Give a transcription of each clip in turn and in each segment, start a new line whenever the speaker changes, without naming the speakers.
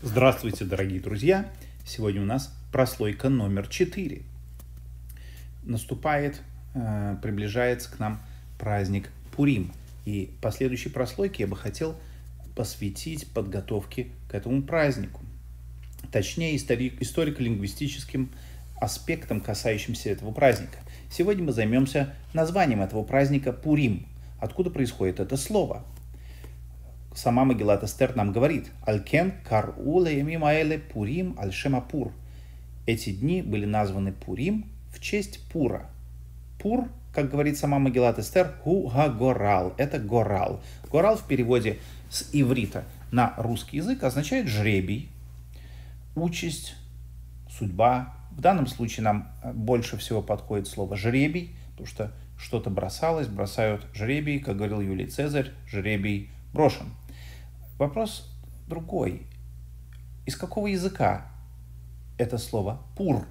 Здравствуйте, дорогие друзья! Сегодня у нас прослойка номер 4. Наступает, э, приближается к нам праздник Пурим. И последующей прослойке я бы хотел посвятить подготовке к этому празднику. Точнее, историко-лингвистическим аспектам, касающимся этого праздника. Сегодня мы займемся названием этого праздника Пурим. Откуда происходит это слово? сама Магилат Эстер нам говорит, «Алькен кар ула ямимаэле пурим альшема пур». Эти дни были названы Пурим в честь Пура. Пур, как говорит сама Магеллат Эстер, хуга горал. Это горал. Горал в переводе с иврита на русский язык означает жребий, участь, судьба. В данном случае нам э, больше всего подходит слово жребий, потому что что-то бросалось, бросают жребий, как говорил Юлий Цезарь, жребий брошен. Вопрос другой. Из какого языка это слово «пур»?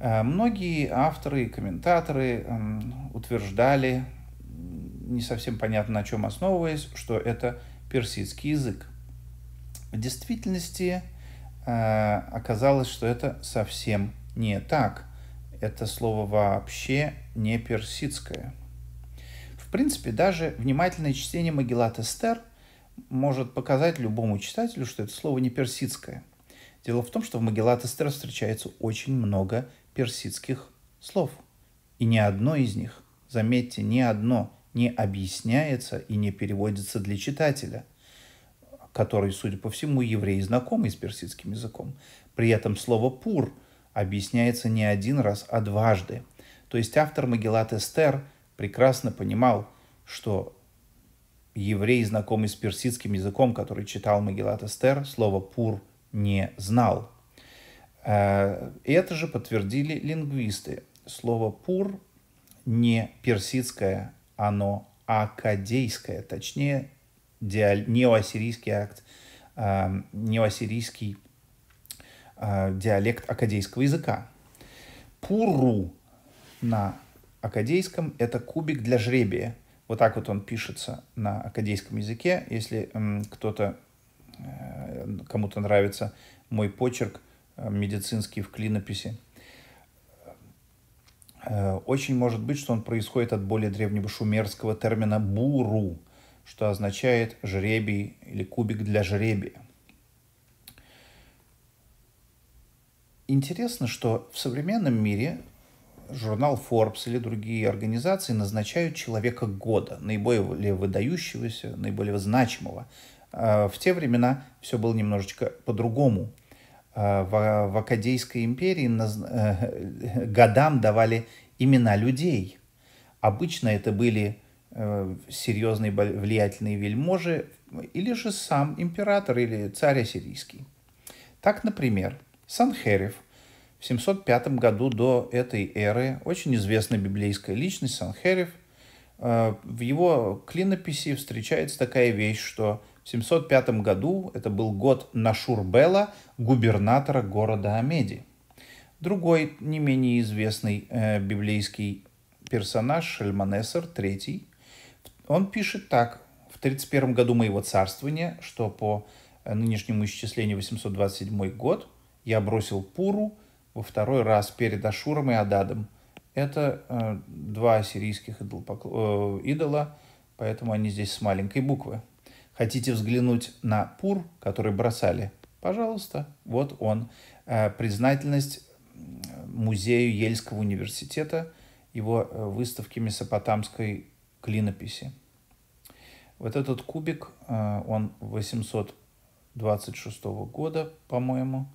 Э, многие авторы и комментаторы эм, утверждали, не совсем понятно на чем основываясь, что это персидский язык. В действительности э, оказалось, что это совсем не так. Это слово вообще не персидское. В принципе, даже внимательное чтение Магеллат Эстер – может показать любому читателю, что это слово не персидское. Дело в том, что в Магеллат Эстер встречается очень много персидских слов. И ни одно из них, заметьте, ни одно не объясняется и не переводится для читателя, который, судя по всему, еврей знакомый с персидским языком. При этом слово «пур» объясняется не один раз, а дважды. То есть автор Магеллат Эстер прекрасно понимал, что еврей, знакомый с персидским языком, который читал Магеллат Эстер, слово «пур» не знал. Э, это же подтвердили лингвисты. Слово «пур» не персидское, оно акадейское, точнее, диаль... неоассирийский акт, э, неоассирийский э, диалект акадейского языка. Пуру на акадейском – это кубик для жребия – вот так вот он пишется на акадейском языке. Если кто-то, э, кому-то нравится мой почерк э, медицинский в клинописи, э, очень может быть, что он происходит от более древнего шумерского термина «буру», что означает «жребий» или «кубик для жребия». Интересно, что в современном мире журнал Forbes или другие организации назначают человека года, наиболее выдающегося, наиболее значимого. А, в те времена все было немножечко по-другому. А, в, в Акадейской империи наз... Э, годам давали имена людей. Обычно это были э, серьезные влиятельные вельможи или же сам император или царь ассирийский. Так, например, Санхерев – в 705 году до этой эры очень известная библейская личность Санхерев. Э, в его клинописи встречается такая вещь, что в 705 году, это был год Нашурбела, губернатора города Амеди. Другой, не менее известный э, библейский персонаж, Шельманесер III, он пишет так. В 31 году моего царствования, что по э, нынешнему исчислению 827 год, я бросил Пуру, во второй раз перед Ашуром и Ададом. Это э, два сирийских идолопокло... э, идола, поэтому они здесь с маленькой буквы. Хотите взглянуть на пур, который бросали? Пожалуйста, вот он. Э, признательность музею Ельского университета, его э, выставки месопотамской клинописи. Вот этот кубик, э, он 826 года, по-моему,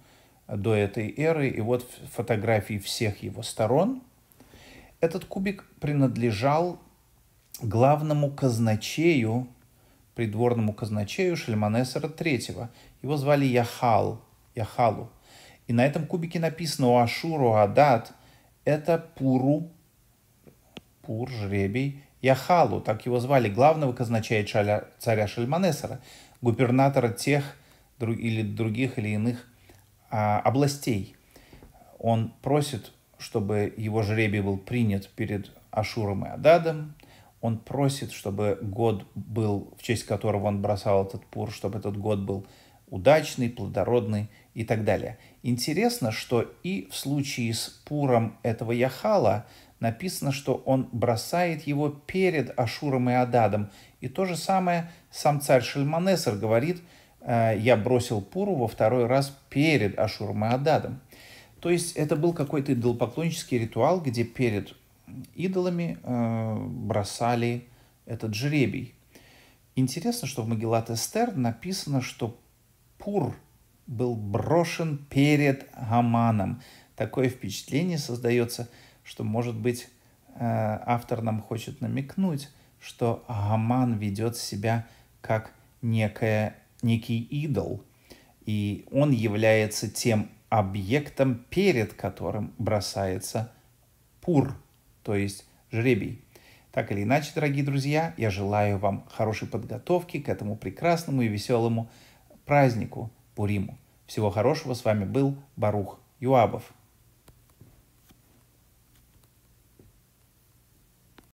до этой эры. И вот фотографии всех его сторон. Этот кубик принадлежал главному казначею, придворному казначею Шельманесера III. Его звали Яхал, Яхалу. И на этом кубике написано Ашуру Адат» — это Пуру, Пур, жребий, Яхалу, так его звали, главного казначея царя Шельманесера, губернатора тех или других или иных а, областей. Он просит, чтобы его жребий был принят перед Ашуром и Ададом. Он просит, чтобы год был, в честь которого он бросал этот пур, чтобы этот год был удачный, плодородный и так далее. Интересно, что и в случае с Пуром этого Яхала написано, что он бросает его перед Ашуром и Ададом. И то же самое сам царь Шельманесер говорит, Э, я бросил Пуру во второй раз перед Ашуром и Ададом. То есть это был какой-то идолопоклоннический ритуал, где перед идолами э, бросали этот жребий. Интересно, что в Магеллат Эстер написано, что Пур был брошен перед Аманом. Такое впечатление создается, что, может быть, э, автор нам хочет намекнуть, что Аман ведет себя как некая некий идол, и он является тем объектом, перед которым бросается пур, то есть жребий. Так или иначе, дорогие друзья, я желаю вам хорошей подготовки к этому прекрасному и веселому празднику Пуриму. Всего хорошего, с вами был Барух Юабов.